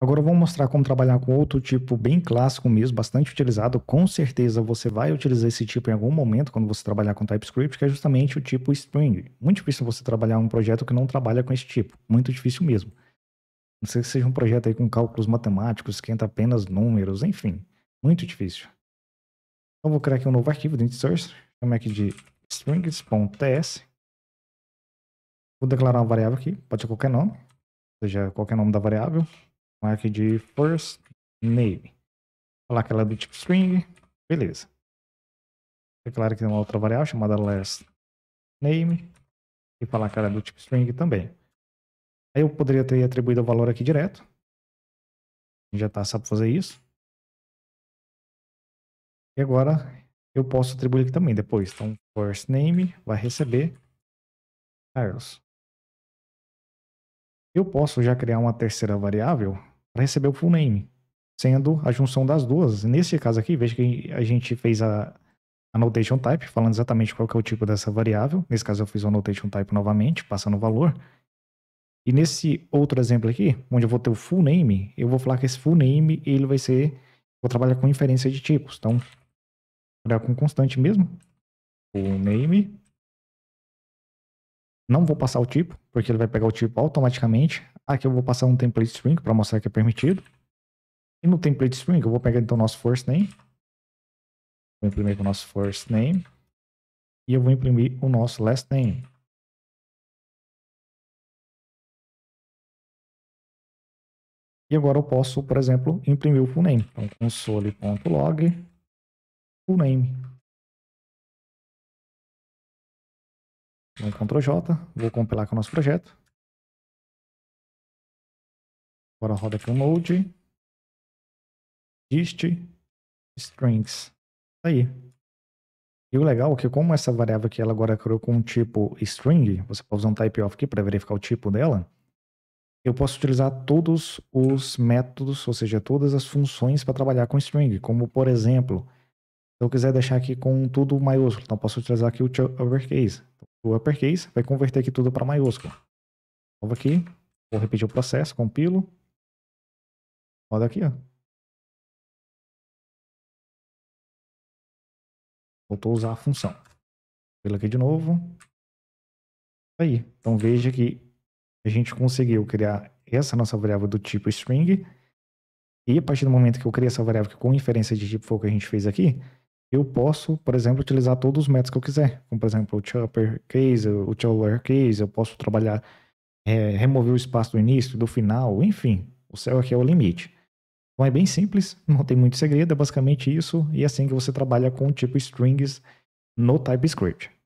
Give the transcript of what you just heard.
Agora vou mostrar como trabalhar com outro tipo bem clássico mesmo, bastante utilizado. Com certeza você vai utilizar esse tipo em algum momento quando você trabalhar com TypeScript, que é justamente o tipo string. Muito difícil você trabalhar um projeto que não trabalha com esse tipo, muito difícil mesmo. Não sei se seja um projeto aí com cálculos matemáticos, que entra apenas números, enfim, muito difícil. Então vou criar aqui um novo arquivo dentro de source, chama aqui de strings.ts. Vou declarar uma variável aqui, pode ser qualquer nome, ou seja, qualquer nome da variável marca de first name. Falar que ela é do tipo string, beleza. Declaro que tem uma outra variável chamada last name e falar que ela é do tipo string também. Aí eu poderia ter atribuído o valor aqui direto. Já está sabe fazer isso. E agora eu posso atribuir aqui também depois. Então, first name vai receber Carlos. Eu posso já criar uma terceira variável para receber o full name, sendo a junção das duas. Nesse caso aqui, veja que a gente fez a annotation type, falando exatamente qual que é o tipo dessa variável. Nesse caso, eu fiz o annotation type novamente, passando o valor. E nesse outro exemplo aqui, onde eu vou ter o full name, eu vou falar que esse full name, ele vai ser... Vou trabalhar com inferência de tipos. Então, vou trabalhar com constante mesmo. Full name. Não vou passar o tipo, porque ele vai pegar o tipo automaticamente. Aqui eu vou passar um template string para mostrar que é permitido. E no template string eu vou pegar então o nosso first name. Vou imprimir com o nosso first name. E eu vou imprimir o nosso last name. E agora eu posso, por exemplo, imprimir o full name. Então, console.log full name. Então, Ctrl J, vou compilar com o nosso projeto. Agora roda com load, dist, strings. Aí. E o legal é que como essa variável aqui ela agora criou com um tipo string, você pode usar um type of aqui para verificar o tipo dela, eu posso utilizar todos os métodos, ou seja, todas as funções para trabalhar com string, como por exemplo, se eu quiser deixar aqui com tudo maiúsculo, então posso utilizar aqui o uppercase. Então, o uppercase vai converter aqui tudo para maiúsculo. Vou aqui, vou repetir o processo, compilo, Roda aqui, ó. Voltou a usar a função. Pelo aqui de novo. Aí. Então veja que a gente conseguiu criar essa nossa variável do tipo string. E a partir do momento que eu criei essa variável que com inferência de tipo foi o que a gente fez aqui, eu posso, por exemplo, utilizar todos os métodos que eu quiser. Como, por exemplo, o chopper case, o chopper case, eu posso trabalhar, é, remover o espaço do início, do final, enfim. O céu aqui é o limite. Então é bem simples, não tem muito segredo, é basicamente isso, e é assim que você trabalha com tipo strings no TypeScript.